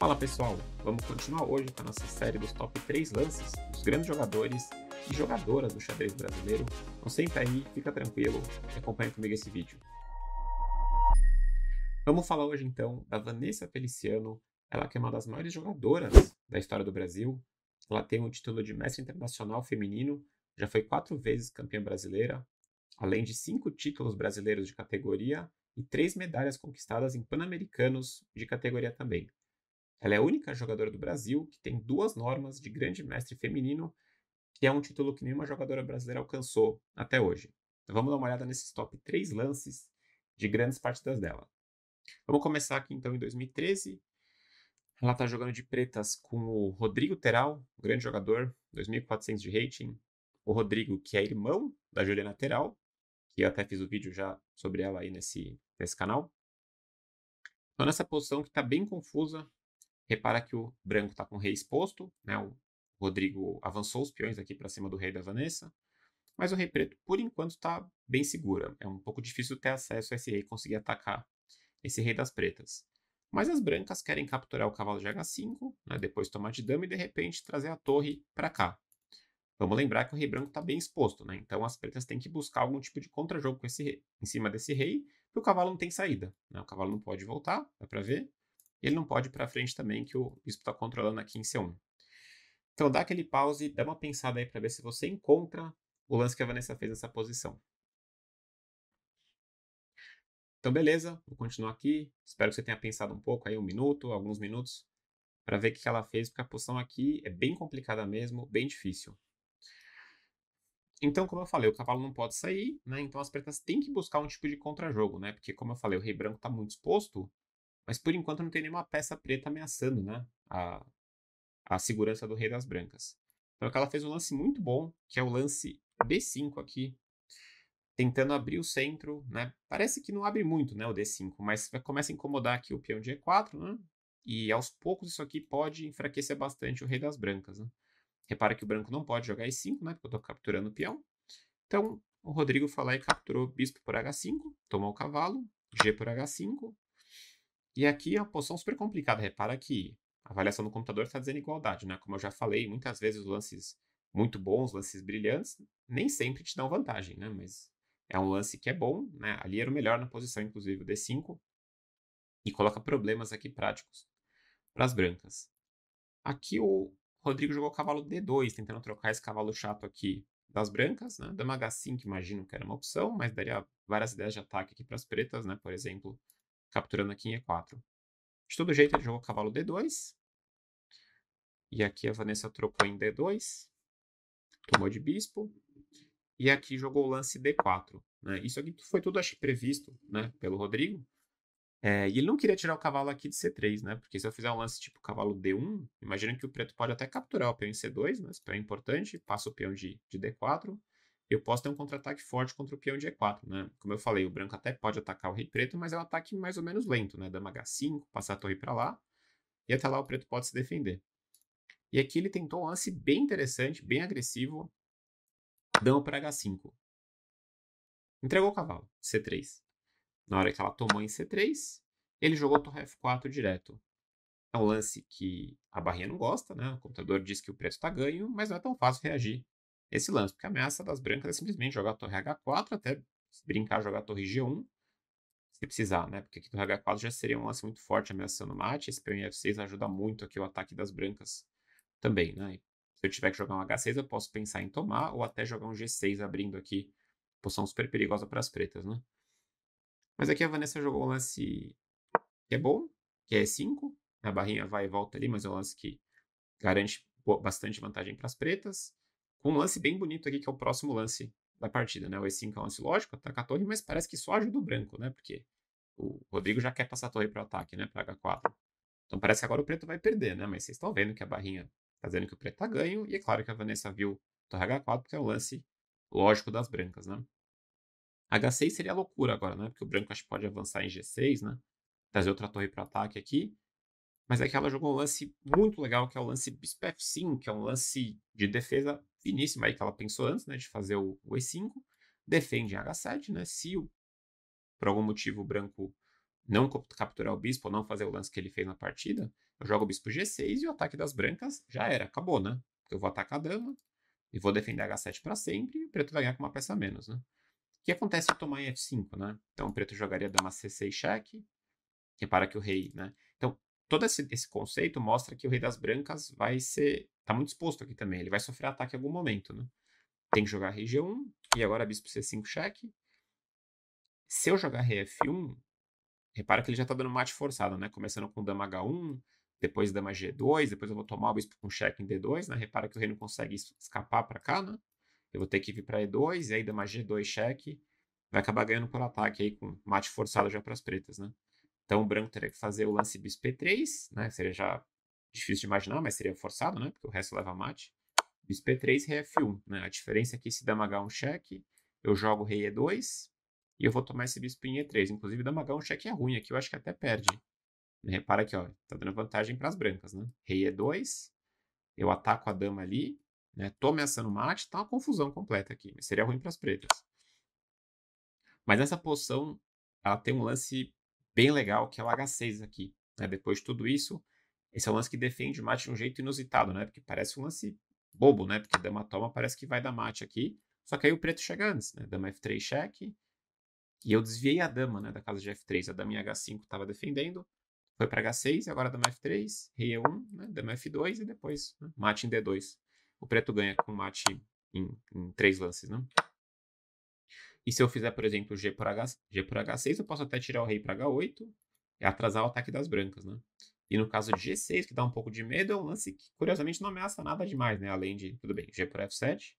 Fala pessoal, vamos continuar hoje com a nossa série dos top 3 lances dos grandes jogadores e jogadoras do xadrez brasileiro. Então senta aí, fica tranquilo e acompanha comigo esse vídeo. Vamos falar hoje então da Vanessa Feliciano, ela que é uma das maiores jogadoras da história do Brasil. Ela tem o título de mestre internacional feminino, já foi quatro vezes campeã brasileira, além de cinco títulos brasileiros de categoria e três medalhas conquistadas em Pan-Americanos de categoria também. Ela é a única jogadora do Brasil que tem duas normas de grande mestre feminino, que é um título que nenhuma jogadora brasileira alcançou até hoje. Então vamos dar uma olhada nesses top 3 lances de grandes partidas dela. Vamos começar aqui então em 2013. Ela está jogando de pretas com o Rodrigo Teral, um grande jogador, 2.400 de rating. O Rodrigo, que é irmão da Juliana Teral, que eu até fiz o um vídeo já sobre ela aí nesse, nesse canal. Então, nessa posição que está bem confusa, Repara que o branco está com o rei exposto, né? O Rodrigo avançou os peões aqui para cima do rei da Vanessa. Mas o rei preto, por enquanto, está bem segura. É um pouco difícil ter acesso a esse rei, conseguir atacar esse rei das pretas. Mas as brancas querem capturar o cavalo de H5, né? depois tomar de dama e de repente trazer a torre para cá. Vamos lembrar que o rei branco está bem exposto, né? então as pretas têm que buscar algum tipo de contrajogo com esse rei, em cima desse rei, porque o cavalo não tem saída. Né? O cavalo não pode voltar, dá para ver ele não pode ir para frente também, que o bispo está controlando aqui em C1. Então dá aquele pause, dá uma pensada aí para ver se você encontra o lance que a Vanessa fez nessa posição. Então beleza, vou continuar aqui. Espero que você tenha pensado um pouco aí, um minuto, alguns minutos, para ver o que ela fez, porque a posição aqui é bem complicada mesmo, bem difícil. Então, como eu falei, o cavalo não pode sair, né? Então as pretas têm que buscar um tipo de contrajogo, né? Porque, como eu falei, o rei branco está muito exposto, mas por enquanto não tem nenhuma peça preta ameaçando né, a, a segurança do Rei das Brancas. Então ela fez um lance muito bom, que é o lance D5 aqui, tentando abrir o centro, né? Parece que não abre muito, né, o D5, mas começa a incomodar aqui o peão de E4, né? E aos poucos isso aqui pode enfraquecer bastante o rei das brancas, né? Repara que o branco não pode jogar E5, né, porque eu estou capturando o peão. Então, o Rodrigo foi lá e capturou bispo por H5, tomou o cavalo, G por H5, e aqui é uma posição super complicada. Repara que a avaliação do computador está dizendo igualdade, né? Como eu já falei, muitas vezes os lances muito bons, lances brilhantes, nem sempre te dão vantagem, né? Mas é um lance que é bom, né? Ali era o melhor na posição, inclusive, o D5. E coloca problemas aqui práticos para as brancas. Aqui o Rodrigo jogou o cavalo D2, tentando trocar esse cavalo chato aqui das brancas, né? Dama H5, imagino que era uma opção, mas daria várias ideias de ataque aqui para as pretas, né? Por exemplo, capturando aqui em E4. De todo jeito, ele jogou cavalo D2. E aqui a Vanessa trocou em D2. Tomou de bispo. E aqui jogou o lance D4. Né? Isso aqui foi tudo, acho que, previsto né, pelo Rodrigo. É, e ele não queria tirar o cavalo aqui de C3, né? Porque se eu fizer um lance tipo cavalo D1, imagina que o preto pode até capturar o peão em C2, né? Esse peão é importante, passa o peão de, de D4 eu posso ter um contra-ataque forte contra o peão de E4, né? Como eu falei, o branco até pode atacar o rei preto, mas é um ataque mais ou menos lento, né? Dama H5, passar a torre para lá, e até lá o preto pode se defender. E aqui ele tentou um lance bem interessante, bem agressivo, dama para H5. Entregou o cavalo, C3. Na hora que ela tomou em C3, ele jogou torre F4 direto. É um lance que a barrinha não gosta, né? O computador diz que o preço está ganho, mas não é tão fácil reagir esse lance, porque a ameaça das brancas é simplesmente jogar a torre H4, até brincar jogar a torre G1, se precisar, né? Porque aqui no H4 já seria um lance muito forte ameaçando o mate. Esse peão em F6 ajuda muito aqui o ataque das brancas também, né? E se eu tiver que jogar um H6, eu posso pensar em tomar ou até jogar um G6 abrindo aqui. Posição super perigosa para as pretas, né? Mas aqui a Vanessa jogou um lance que é bom, que é E5. A barrinha vai e volta ali, mas é um lance que garante bastante vantagem para as pretas. Com um lance bem bonito aqui, que é o próximo lance da partida, né? O E5 é um lance lógico, ataca a torre, mas parece que só ajuda o branco, né? Porque o Rodrigo já quer passar a torre para o ataque, né? Para H4. Então parece que agora o preto vai perder, né? Mas vocês estão vendo que a barrinha está dizendo que o preto está ganho, e é claro que a Vanessa viu torre H4, porque é o lance lógico das brancas, né? H6 seria loucura agora, né? Porque o branco acho que pode avançar em G6, né? Trazer outra torre para ataque aqui. Mas é que ela jogou um lance muito legal, que é o lance bispo F5, que é um lance de defesa finíssima aí que ela pensou antes, né, de fazer o, o E5, defende em H7, né, se o, por algum motivo o branco não capturar o bispo, ou não fazer o lance que ele fez na partida, eu jogo o bispo G6 e o ataque das brancas já era, acabou, né? Eu vou atacar a dama e vou defender H7 para sempre e o preto vai ganhar com uma peça a menos, né? O que acontece se eu tomar em F5, né? Então o preto jogaria dama C6 cheque, repara é que o rei, né? todo esse, esse conceito mostra que o Rei das Brancas vai ser. tá muito exposto aqui também. Ele vai sofrer ataque em algum momento, né? Tem que jogar rei G1, e agora bispo C5 cheque. Se eu jogar rei F1, repara que ele já tá dando mate forçado, né? Começando com dama H1, depois dama G2, depois eu vou tomar o bispo com cheque em D2, né? Repara que o rei não consegue escapar para cá, né? Eu vou ter que vir para E2, e aí dama G2 cheque. Vai acabar ganhando por ataque aí com mate forçado já para as pretas, né? Então o branco teria que fazer o lance bispo p3, né? Seria já difícil de imaginar, mas seria forçado, né? Porque o resto leva mate. Bispo p3, rei f1, né? A diferença é que se dama h1 cheque, eu jogo rei e2 e eu vou tomar esse bispo em e3. Inclusive dama h1 cheque é ruim aqui, eu acho que até perde. Repara aqui, ó, tá dando vantagem para as brancas, né? Rei e2, eu ataco a dama ali, né? Tô ameaçando mate, tá uma confusão completa aqui, mas seria ruim para as pretas. Mas essa posição, ela tem um lance bem legal, que é o H6 aqui. Né? É. Depois de tudo isso, esse é um lance que defende o mate de um jeito inusitado, né? Porque parece um lance bobo, né? Porque dama toma parece que vai dar mate aqui. Só que aí o preto chega antes, né? Dama F3 cheque. E eu desviei a dama, né? Da casa de F3. A dama em H5 estava defendendo. Foi para H6, e agora dama F3, rei E1, né? dama F2 e depois né? mate em D2. O preto ganha com mate em, em três lances, Né? E se eu fizer, por exemplo, G por, H, G por H6, eu posso até tirar o rei para H8 e atrasar o ataque das brancas, né? E no caso de G6, que dá um pouco de medo, é um lance que, curiosamente, não ameaça nada demais, né? Além de, tudo bem, G por F7,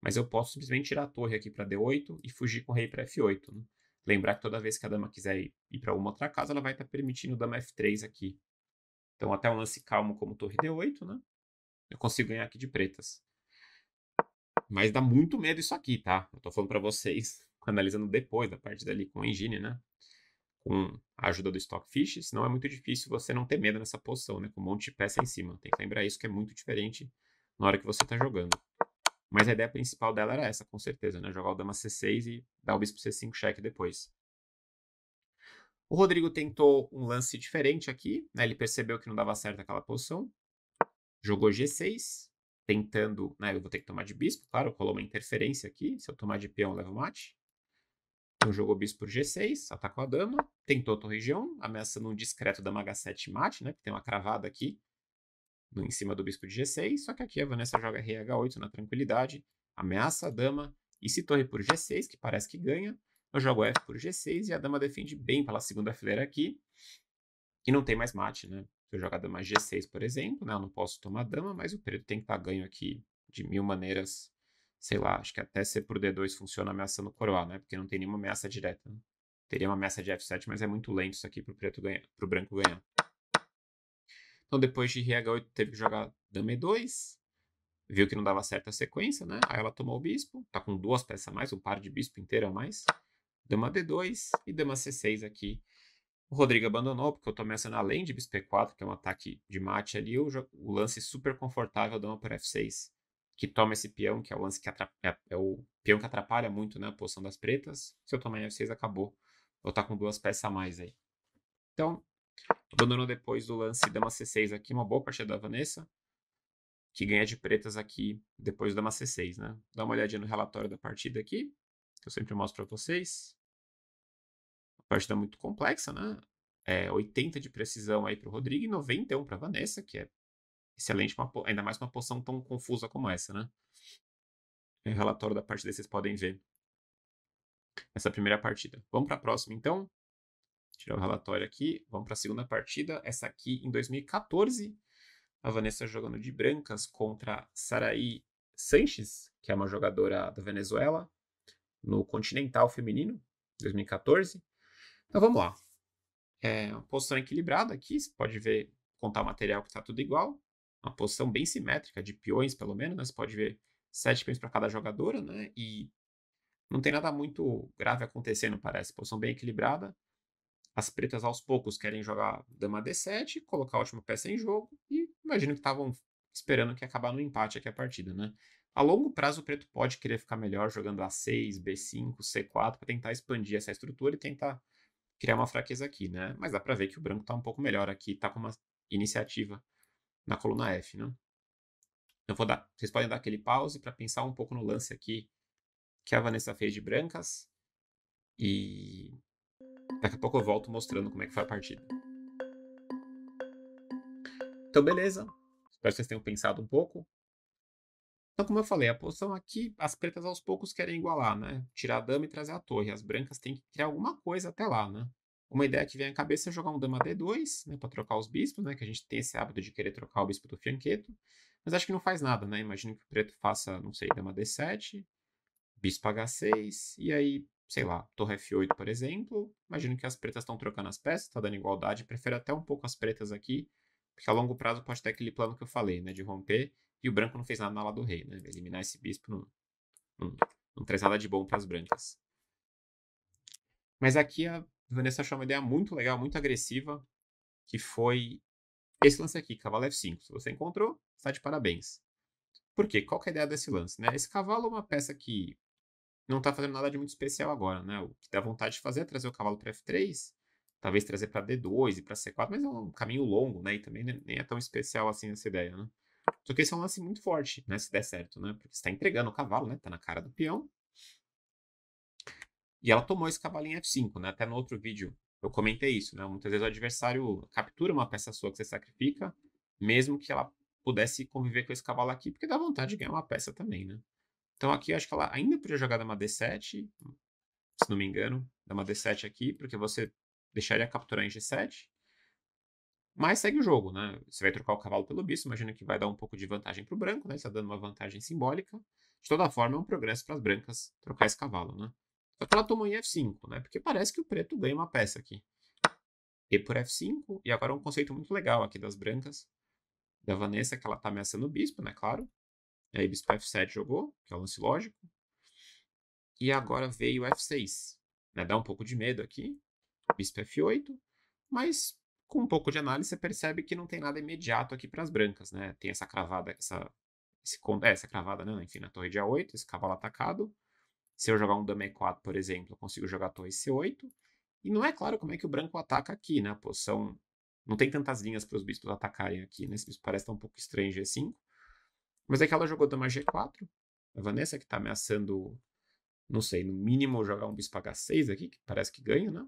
mas eu posso simplesmente tirar a torre aqui para D8 e fugir com o rei para F8, né? Lembrar que toda vez que a dama quiser ir, para alguma outra casa, ela vai estar tá permitindo dama F3 aqui. Então, até um lance calmo como torre D8, né? Eu consigo ganhar aqui de pretas. Mas dá muito medo isso aqui, tá? Eu tô falando para vocês analisando depois da parte dali com engine, né? Com a ajuda do Stockfish, senão é muito difícil você não ter medo nessa posição, né? Com um monte de peça em cima. Tem que lembrar isso que é muito diferente na hora que você está jogando. Mas a ideia principal dela era essa, com certeza, né? Jogar o dama c6 e dar o bispo c5 cheque depois. O Rodrigo tentou um lance diferente aqui, né? Ele percebeu que não dava certo aquela posição. Jogou g6, tentando, né? Eu vou ter que tomar de bispo, claro, colou uma interferência aqui. Se eu tomar de peão, eu levo mate. Então jogou bispo por G6, atacou a dama, tentou torre G1, ameaçando um discreto dama H7 mate, né? Que tem uma cravada aqui em cima do bispo de G6, só que aqui a Vanessa joga rei H8 na tranquilidade, ameaça a dama, e se torre por G6, que parece que ganha, eu jogo F por G6 e a dama defende bem pela segunda fileira aqui, e não tem mais mate, né? Se eu jogar dama G6, por exemplo, né? eu não posso tomar dama, mas o preto tem que estar tá ganho aqui de mil maneiras sei lá, acho que até C por D2 funciona ameaçando coroa, né? Porque não tem nenhuma ameaça direta. Né? Teria uma ameaça de F7, mas é muito lento isso aqui pro, preto ganhar, pro branco ganhar. Então depois de RH8 teve que jogar Dama E2. Viu que não dava certo a sequência, né? Aí ela tomou o bispo. Tá com duas peças a mais, um par de bispo inteiro a mais. Dama D2 e Dama C6 aqui. O Rodrigo abandonou, porque eu tô ameaçando além de bispo E4, que é um ataque de mate ali, o, o lance super confortável, Dama por F6 que toma esse peão, que é o lance que atrapalha, é, é o peão que atrapalha muito né, a posição das pretas. Se eu tomar F6, acabou. Vou estar tá com duas peças a mais aí. Então, abandonou depois do lance dama C6 aqui, uma boa partida da Vanessa, que ganha de pretas aqui depois do dama C6, né? Dá uma olhadinha no relatório da partida aqui, que eu sempre mostro para vocês. Uma partida muito complexa, né? É 80 de precisão aí para o Rodrigo e 91 para Vanessa, que é Excelente, uma, ainda mais uma poção tão confusa como essa, né? O relatório da partida vocês podem ver. Essa primeira partida. Vamos para a próxima, então. Tirar o relatório aqui. Vamos para a segunda partida. Essa aqui em 2014. A Vanessa jogando de brancas contra Saraí Sanches, que é uma jogadora da Venezuela, no Continental Feminino, 2014. Então vamos lá. É uma posição equilibrada aqui, você pode ver, contar o material que está tudo igual uma posição bem simétrica de peões, pelo menos, né? Você pode ver sete peões para cada jogadora, né? E não tem nada muito grave acontecendo, parece. Posição bem equilibrada. As pretas, aos poucos, querem jogar dama D7, colocar a última peça em jogo e imagino que estavam esperando que acabar no empate aqui a partida, né? A longo prazo, o preto pode querer ficar melhor jogando A6, B5, C4 para tentar expandir essa estrutura e tentar criar uma fraqueza aqui, né? Mas dá para ver que o branco tá um pouco melhor aqui, tá com uma iniciativa na coluna F, né? Eu vou dar, vocês podem dar aquele pause para pensar um pouco no lance aqui que a Vanessa fez de brancas e daqui a pouco eu volto mostrando como é que foi a partida. Então, beleza. Espero que vocês tenham pensado um pouco. Então, como eu falei, a posição aqui, as pretas aos poucos querem igualar, né? Tirar a dama e trazer a torre. As brancas têm que criar alguma coisa até lá, né? Uma ideia que vem à cabeça é jogar um dama d2, né, para trocar os bispos, né, que a gente tem esse hábito de querer trocar o bispo do fianqueto, mas acho que não faz nada, né? Imagino que o preto faça, não sei, dama d7, bispo h6, e aí, sei lá, torre f8, por exemplo. Imagino que as pretas estão trocando as peças, está dando igualdade, prefiro até um pouco as pretas aqui, porque a longo prazo pode ter aquele plano que eu falei, né, de romper, e o branco não fez nada na ala do rei, né? Eliminar esse bispo não, não, não traz nada de bom para as brancas. Mas aqui a o Vanessa achou uma ideia muito legal, muito agressiva, que foi esse lance aqui, cavalo F5. Se você encontrou, está de parabéns. Por quê? Qual é a ideia desse lance? Né? Esse cavalo é uma peça que não está fazendo nada de muito especial agora. Né? O que dá vontade de fazer é trazer o cavalo para F3, talvez trazer para D2 e para C4, mas é um caminho longo né? e também nem é tão especial assim essa ideia. Né? Só que esse é um lance muito forte, né? se der certo, né? porque você está entregando o cavalo, né? está na cara do peão, e ela tomou esse cavalo em F5, né? Até no outro vídeo eu comentei isso, né? Muitas vezes o adversário captura uma peça sua que você sacrifica, mesmo que ela pudesse conviver com esse cavalo aqui, porque dá vontade de ganhar uma peça também, né? Então aqui eu acho que ela ainda podia jogar dama D7, se não me engano, dama D7 aqui, porque você deixaria capturar em G7. Mas segue o jogo, né? Você vai trocar o cavalo pelo bispo, imagina que vai dar um pouco de vantagem para o branco, né? Está dando uma vantagem simbólica. De toda forma, é um progresso para as brancas trocar esse cavalo, né? só que ela tomou em F5, né? Porque parece que o preto ganha uma peça aqui. E por F5, e agora um conceito muito legal aqui das brancas, da Vanessa, que ela tá ameaçando o bispo, né? Claro. E aí bispo F7 jogou, que é o lance lógico. E agora veio F6. Né? Dá um pouco de medo aqui. Bispo F8. Mas com um pouco de análise, você percebe que não tem nada imediato aqui para as brancas, né? Tem essa cravada, essa, esse, é, essa cravada, né? Enfim, na torre de A8, esse cavalo atacado. Se eu jogar um dama e4, por exemplo, eu consigo jogar torre c8. E não é claro como é que o branco ataca aqui, né? A posição. Não tem tantas linhas para os bispos atacarem aqui, né? Esse bispo parece estar um pouco estranho em g5. Mas é que ela jogou dama g4. A Vanessa que está ameaçando, não sei, no mínimo jogar um bispo h6 aqui, que parece que ganha, né?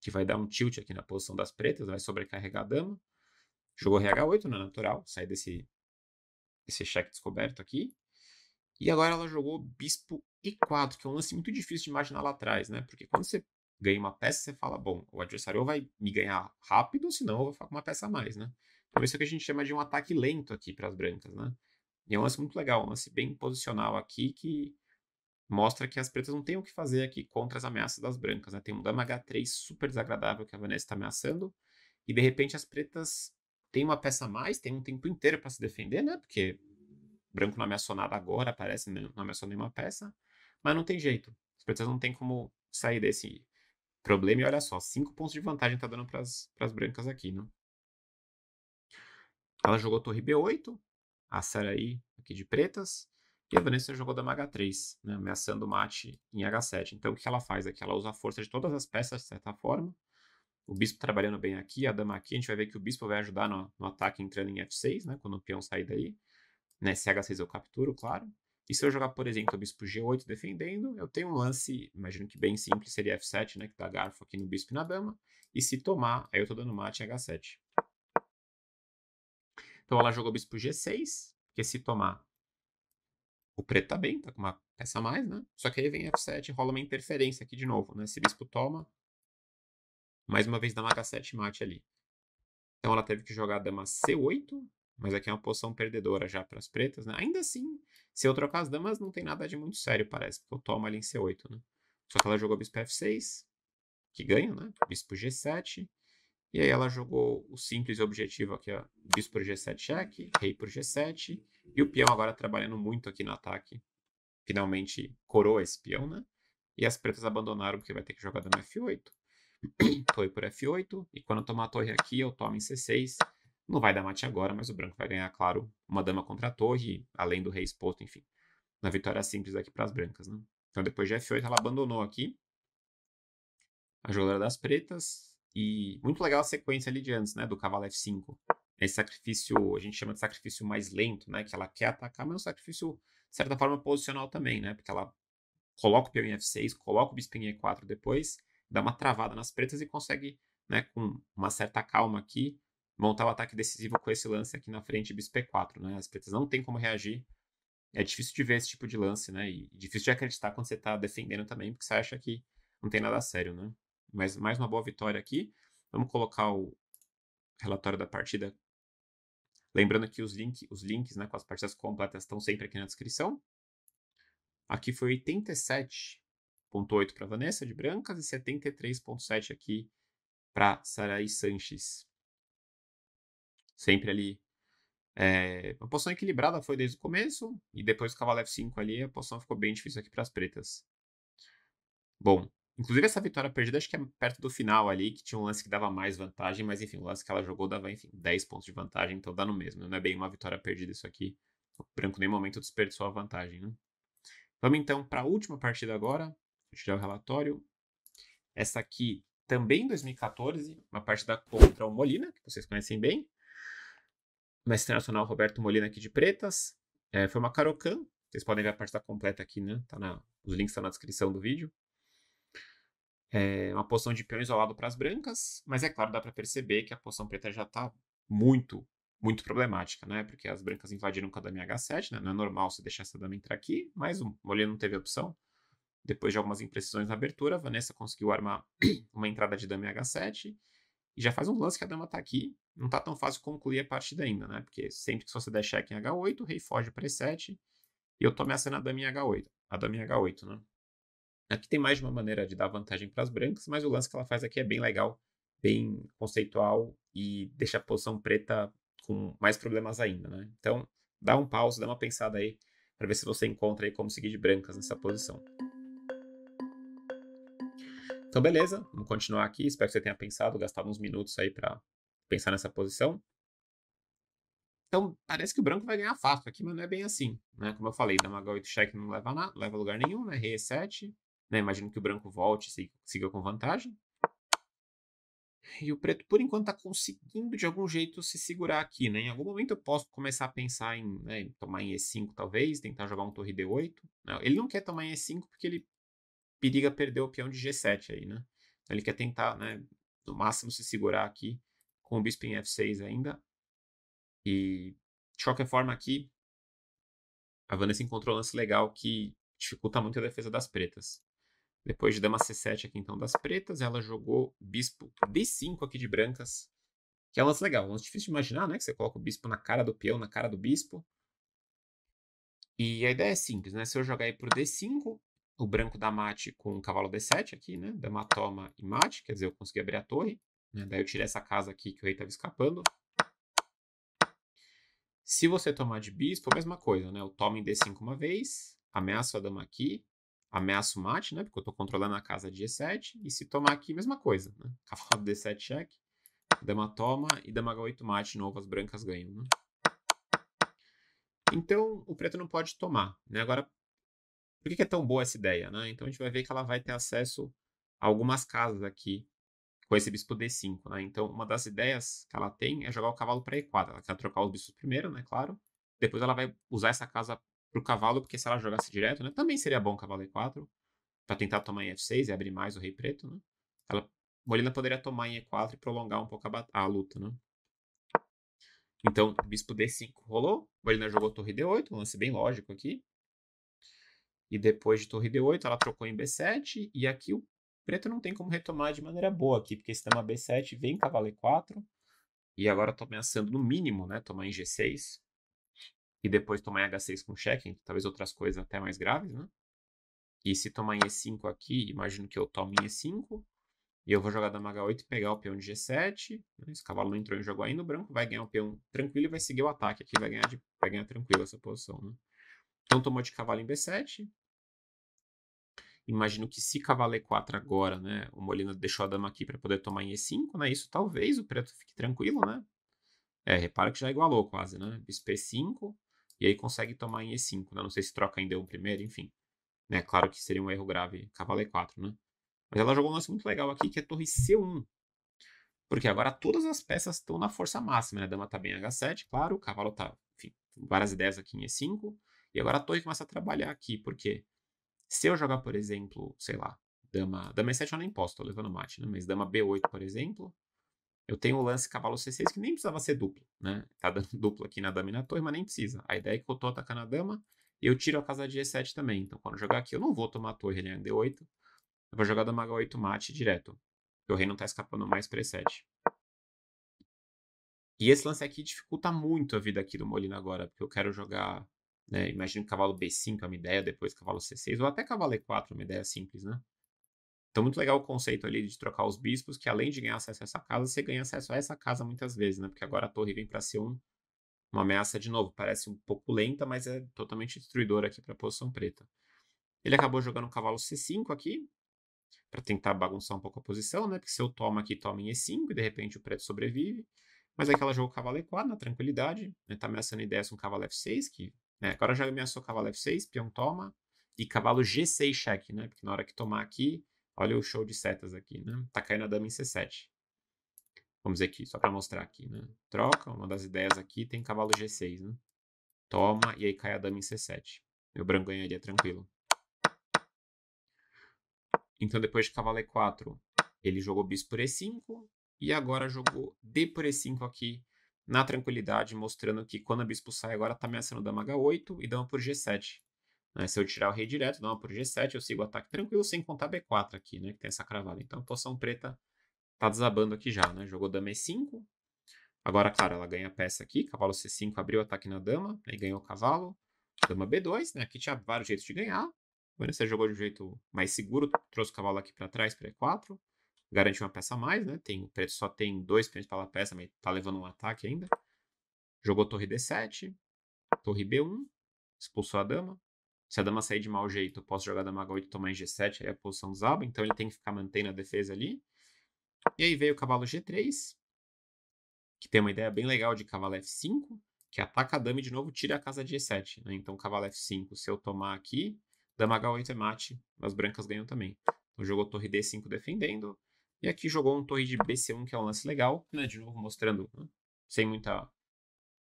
Que vai dar um tilt aqui na posição das pretas, vai sobrecarregar a dama. Jogou RH8, né? natural, sai desse desse cheque descoberto aqui. E agora ela jogou bispo e4, que é um lance muito difícil de imaginar lá atrás, né? Porque quando você ganha uma peça, você fala, bom, o adversário vai me ganhar rápido, ou senão eu vou ficar com uma peça a mais, né? Então isso é o que a gente chama de um ataque lento aqui para as brancas, né? E é um lance muito legal, um lance bem posicional aqui que mostra que as pretas não têm o que fazer aqui contra as ameaças das brancas, né? Tem um dama H3 super desagradável que a Vanessa está ameaçando, e de repente as pretas têm uma peça a mais, têm um tempo inteiro para se defender, né? Porque branco não ameaçou nada agora, parece, né, não ameaçou nenhuma peça. Mas não tem jeito. Os pretas não tem como sair desse problema. E olha só, 5 pontos de vantagem tá dando pras, pras brancas aqui, né? Ela jogou torre B8, a aí aqui de pretas, e a Vanessa jogou dama H3, né, ameaçando o mate em H7. Então o que ela faz aqui? Ela usa a força de todas as peças, de certa forma. O bispo trabalhando bem aqui, a dama aqui. A gente vai ver que o bispo vai ajudar no, no ataque entrando em F6, né, quando o peão sair daí. Né, se H6 eu capturo, claro. E se eu jogar, por exemplo, o bispo G8 defendendo, eu tenho um lance, imagino que bem simples, seria F7, né? Que dá tá garfo aqui no bispo e na dama. E se tomar, aí eu tô dando mate em H7. Então ela jogou bispo G6, porque se tomar, o preto tá bem, tá com uma peça a mais, né? Só que aí vem F7 rola uma interferência aqui de novo, né? Se bispo toma, mais uma vez dá uma H7 mate ali. Então ela teve que jogar a dama C8, mas aqui é uma posição perdedora já para as pretas, né? Ainda assim, se eu trocar as damas, não tem nada de muito sério, parece. Porque eu tomo ali em C8, né? Só que ela jogou bispo F6, que ganha, né? Bispo G7. E aí ela jogou o simples objetivo aqui, ó. Bispo G7 cheque, rei por G7. E o peão agora trabalhando muito aqui no ataque. Finalmente coroa esse peão, né? E as pretas abandonaram porque vai ter que jogar dama F8. torre por F8. E quando eu tomar a torre aqui, eu tomo em C6. Não vai dar mate agora, mas o branco vai ganhar, claro, uma dama contra a torre, além do rei exposto, enfim. Na vitória simples aqui para as brancas, né? Então depois de F8 ela abandonou aqui a jogadora das pretas. E muito legal a sequência ali de antes, né? Do cavalo F5. Esse sacrifício, a gente chama de sacrifício mais lento, né? Que ela quer atacar, mas é um sacrifício, de certa forma, posicional também, né? Porque ela coloca o peão em F6, coloca o bispo em E4 depois, dá uma travada nas pretas e consegue, né? Com uma certa calma aqui, montar o ataque decisivo com esse lance aqui na frente bisp 4 né? As pretas não tem como reagir. É difícil de ver esse tipo de lance, né? E difícil de acreditar quando você está defendendo também, porque você acha que não tem nada sério, né? Mas mais uma boa vitória aqui. Vamos colocar o relatório da partida. Lembrando que os, link, os links né, com as partidas completas estão sempre aqui na descrição. Aqui foi 87.8 para Vanessa de Brancas e 73.7 aqui para Saraí Sanches sempre ali. É, a posição equilibrada foi desde o começo, e depois do cavalo F5 ali, a posição ficou bem difícil aqui para as pretas. Bom, inclusive essa vitória perdida, acho que é perto do final ali, que tinha um lance que dava mais vantagem, mas enfim, o lance que ela jogou dava, enfim, 10 pontos de vantagem, então dá no mesmo. Não é bem uma vitória perdida isso aqui. O branco, nem momento, desperdiçou a vantagem, né? Vamos então para a última partida agora. eu tirar o relatório. Essa aqui também 2014, uma partida contra o Molina, que vocês conhecem bem. Mestre Nacional Roberto Molina aqui de Pretas. É, foi uma Carocan. Vocês podem ver a parte completa aqui, né? Tá na, os links estão na descrição do vídeo. É uma poção de peão isolado para as brancas, mas é claro, dá para perceber que a poção preta já está muito, muito problemática, né? Porque as brancas invadiram com a dama H7, né? Não é normal você deixar essa dama entrar aqui, mas o Molina não teve opção. Depois de algumas imprecisões na abertura, a Vanessa conseguiu armar uma entrada de dama H7 e já faz um lance que a dama tá aqui. Não tá tão fácil concluir a partida ainda, né? Porque sempre que você der cheque em H8, o rei foge para E7. E eu tô ameaçando a dama em H8. A dama em H8, né? Aqui tem mais de uma maneira de dar vantagem para as brancas, mas o lance que ela faz aqui é bem legal, bem conceitual e deixa a posição preta com mais problemas ainda, né? Então, dá um pause, dá uma pensada aí para ver se você encontra aí como seguir de brancas nessa posição. Então, beleza, vamos continuar aqui. Espero que você tenha pensado, gastado uns minutos aí para pensar nessa posição. Então, parece que o branco vai ganhar fácil aqui, mas não é bem assim. Né? Como eu falei, dama H8 check não leva, nada, leva lugar nenhum, né? Rei é E7. Né? Imagino que o branco volte e siga com vantagem. E o preto, por enquanto, está conseguindo de algum jeito se segurar aqui. Né? Em algum momento eu posso começar a pensar em, né, em tomar em E5, talvez, tentar jogar um torre D8. Não, né? ele não quer tomar em E5 porque ele periga perder o peão de G7 aí, né? Ele quer tentar, né, no máximo se segurar aqui com o bispo em F6 ainda. E de qualquer forma aqui a Vanessa encontrou um lance legal que dificulta muito a defesa das pretas. Depois de dama C7 aqui então das pretas, ela jogou bispo D5 aqui de brancas, que é um lance legal, um lance difícil de imaginar, né, que você coloca o bispo na cara do peão, na cara do bispo. E a ideia é simples, né? Se eu jogar aí por D5, o branco dá mate com o cavalo D7 aqui, né? Dama toma e mate, quer dizer, eu consegui abrir a torre. Né? Daí eu tirei essa casa aqui que o rei estava escapando. Se você tomar de bispo, é a mesma coisa, né? Eu tomo em D5 uma vez, ameaço a dama aqui, ameaço o mate, né? Porque eu estou controlando a casa de E7. E se tomar aqui, mesma coisa, né? Cavalo D7 cheque, dama toma e dama H8 mate, novo, as brancas ganham, né? Então, o preto não pode tomar. Né? Agora, por que, é tão boa essa ideia? Né? Então a gente vai ver que ela vai ter acesso a algumas casas aqui com esse bispo D5. Né? Então uma das ideias que ela tem é jogar o cavalo para E4. Ela quer trocar os bispos primeiro, né? Claro. Depois ela vai usar essa casa para o cavalo, porque se ela jogasse direto, né? Também seria bom o cavalo E4 para tentar tomar em F6 e abrir mais o rei preto, né? Ela, Molina poderia tomar em E4 e prolongar um pouco a, a luta, né? Então, bispo D5 rolou, Molina jogou torre D8, um lance bem lógico aqui e depois de torre D8 ela trocou em B7, e aqui o preto não tem como retomar de maneira boa aqui, porque se tomar B7 vem cavalo E4, e agora estou ameaçando no mínimo, né, tomar em G6, e depois tomar em H6 com cheque, talvez outras coisas até mais graves, né? E se tomar em E5 aqui, imagino que eu tome em E5, e eu vou jogar dama H8 e pegar o peão de G7. Né? Esse cavalo não entrou em jogo ainda, o branco vai ganhar o peão tranquilo e vai seguir o ataque aqui, vai ganhar, de, vai ganhar tranquilo essa posição. Né? Então tomou de cavalo em B7, Imagino que se cavaler 4 agora, né? O Molina deixou a dama aqui para poder tomar em E5, né? Isso talvez o preto fique tranquilo, né? É, repara que já igualou quase, né? Bispo E5, e aí consegue tomar em E5, né? Não sei se troca em D1 primeiro, enfim. Né? Claro que seria um erro grave cavalo E4, né? Mas ela jogou um lance muito legal aqui, que é torre C1. Porque agora todas as peças estão na força máxima, né? A dama tá bem H7, claro, o cavalo tá, enfim, várias ideias aqui em E5. E agora a torre começa a trabalhar aqui, porque se eu jogar, por exemplo, sei lá, dama, dama é E7 eu nem posso, tô levando mate, né? Mas dama B8, por exemplo, eu tenho o lance cavalo C6 que nem precisava ser duplo, né? Tá dando duplo aqui na dama e na torre, mas nem precisa. A ideia é que eu tô atacando a dama e eu tiro a casa de E7 também. Então, quando jogar aqui, eu não vou tomar a torre ali em D8, eu vou jogar dama H8 mate direto, porque o rei não tá escapando mais para E7. E esse lance aqui dificulta muito a vida aqui do Molina agora, porque eu quero jogar né? Imagina cavalo B5 é uma ideia, depois cavalo C6, ou até cavalo E4 é uma ideia simples, né? Então, muito legal o conceito ali de trocar os bispos, que além de ganhar acesso a essa casa, você ganha acesso a essa casa muitas vezes, né? Porque agora a torre vem para ser um, uma ameaça de novo. Parece um pouco lenta, mas é totalmente destruidora aqui para a posição preta. Ele acabou jogando o cavalo C5 aqui, para tentar bagunçar um pouco a posição, né? Porque se eu tomo aqui, toma em E5, e de repente o preto sobrevive. Mas aqui é ela jogou o cavalo E4 na tranquilidade, né? Tá ameaçando ideia com um cavalo F6, que é, agora já ameaçou cavalo F6, peão toma. E cavalo G6 cheque, né? Porque na hora que tomar aqui, olha o show de setas aqui, né? Tá caindo a dama em C7. Vamos ver aqui, só pra mostrar aqui, né? Troca, uma das ideias aqui tem cavalo G6, né? Toma, e aí cai a dama em C7. Meu branco ganharia tranquilo. Então, depois de cavalo E4, ele jogou bispo por E5, e agora jogou D por E5 aqui, na tranquilidade, mostrando que quando a bispo sai agora está ameaçando dama h8 e dama por g7. Né? Se eu tirar o rei direto, dama por g7, eu sigo o ataque tranquilo, sem contar b4 aqui, né? Que tem essa cravada. Então a preta está desabando aqui já, né? Jogou dama e5. Agora, claro, ela ganha peça aqui, cavalo c5 abriu o ataque na dama, né? e ganhou o cavalo. Dama b2, né? Aqui tinha vários jeitos de ganhar. Agora você jogou de um jeito mais seguro, trouxe o cavalo aqui para trás, para e4 garante uma peça a mais, né? Tem, o preto só tem dois pentes pela peça, mas tá levando um ataque ainda. Jogou torre D7, torre B1, expulsou a dama. Se a dama sair de mau jeito, eu posso jogar a dama H8 e tomar em G7, aí é a posição do Zaba, então ele tem que ficar mantendo a defesa ali. E aí veio o cavalo G3, que tem uma ideia bem legal de cavalo F5, que ataca a dama e de novo tira a casa de G7. Né? Então cavalo F5, se eu tomar aqui, dama H8 é mate, as brancas ganham também. Então jogou torre D5 defendendo, e aqui jogou um torre de BC1, que é um lance legal, né? De novo, mostrando né? sem muita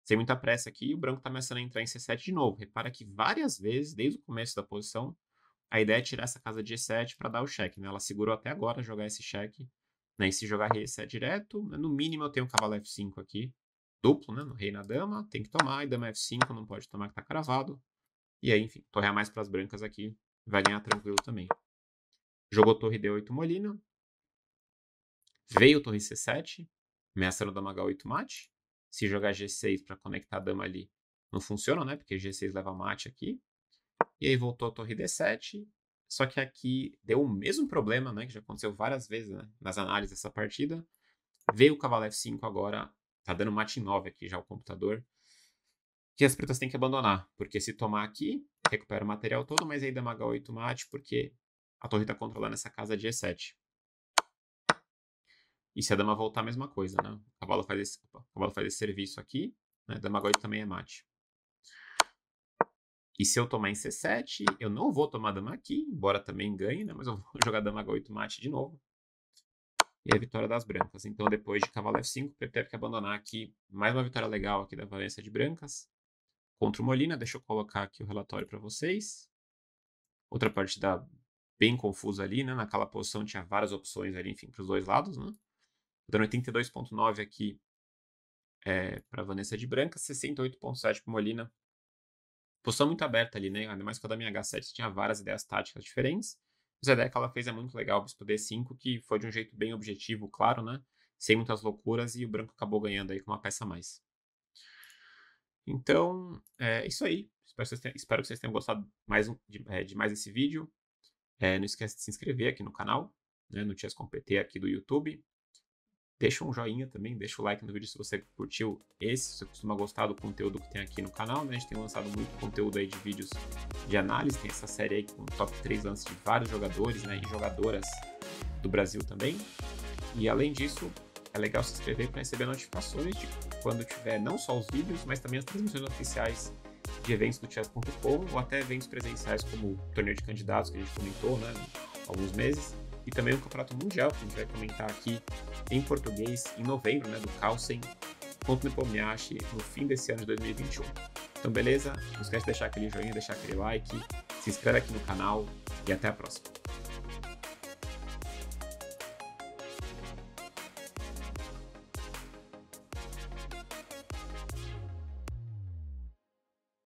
sem muita pressa aqui. E o branco está ameaçando entrar em C7 de novo. Repara que várias vezes, desde o começo da posição, a ideia é tirar essa casa de E7 para dar o cheque. Né? Ela segurou até agora jogar esse cheque. Né? E se jogar rei E7 direto, né, no mínimo eu tenho um cavalo F5 aqui. Duplo, né? No rei na dama, tem que tomar. E dama F5 não pode tomar que está cravado. E aí, enfim, torre a mais para as brancas aqui. Vai ganhar tranquilo também. Jogou torre D8 Molina. Veio torre C7, mestra dama H8 mate. Se jogar G6 para conectar a dama ali, não funciona, né? Porque G6 leva mate aqui. E aí voltou a torre D7. Só que aqui deu o mesmo problema, né? Que já aconteceu várias vezes né? nas análises dessa partida. Veio o cavalo F5 agora. Tá dando mate 9 aqui já o computador. Que as pretas têm que abandonar. Porque se tomar aqui, recupera o material todo, mas aí dama H8 mate, porque a torre está controlando essa casa de E7. E se a dama voltar, a mesma coisa, né? O cavalo faz esse, opa, o cavalo faz esse serviço aqui, né? A dama agora também é mate. E se eu tomar em C7, eu não vou tomar dama aqui, embora também ganhe, né? Mas eu vou jogar dama H8 mate de novo. E é a vitória das brancas. Então, depois de cavalo F5, o Pepe que abandonar aqui mais uma vitória legal aqui da Valência de Brancas. Contra o Molina, deixa eu colocar aqui o relatório para vocês. Outra partida tá bem confusa ali, né? Naquela posição tinha várias opções ali, enfim, para os dois lados, né? dando 82,9 aqui é, eh, para Vanessa de Branca, 68,7 para Molina. Posição muito aberta ali, né? Ainda mais que a da minha H7 tinha várias ideias táticas diferentes. Mas a ideia que ela fez é muito legal, o bispo D5, que foi de um jeito bem objetivo, claro, né? Sem muitas loucuras, e o branco acabou ganhando aí com uma peça a mais. Então, é isso aí. Espero que vocês tenham, que vocês tenham gostado mais um, de, é, de, mais esse vídeo. É, não esquece de se inscrever aqui no canal, né, no Tias PT aqui do YouTube. Deixa um joinha também, deixa o like no vídeo se você curtiu esse, se você costuma gostar do conteúdo que tem aqui no canal, né? A gente tem lançado muito conteúdo aí de vídeos de análise, tem essa série aí com top 3 lances de vários jogadores, né, e jogadoras do Brasil também. E além disso, é legal se inscrever para receber notificações de quando tiver não só os vídeos, mas também as transmissões oficiais de eventos do chess.com ou até eventos presenciais como o torneio de candidatos que a gente comentou, né, há alguns meses e também o Campeonato Mundial, que a gente vai comentar aqui em português, em novembro, né, do Carlsen contra o no fim desse ano de 2021. Então, beleza? Não esquece de deixar aquele joinha, deixar aquele like, se inscreve aqui no canal e até a próxima.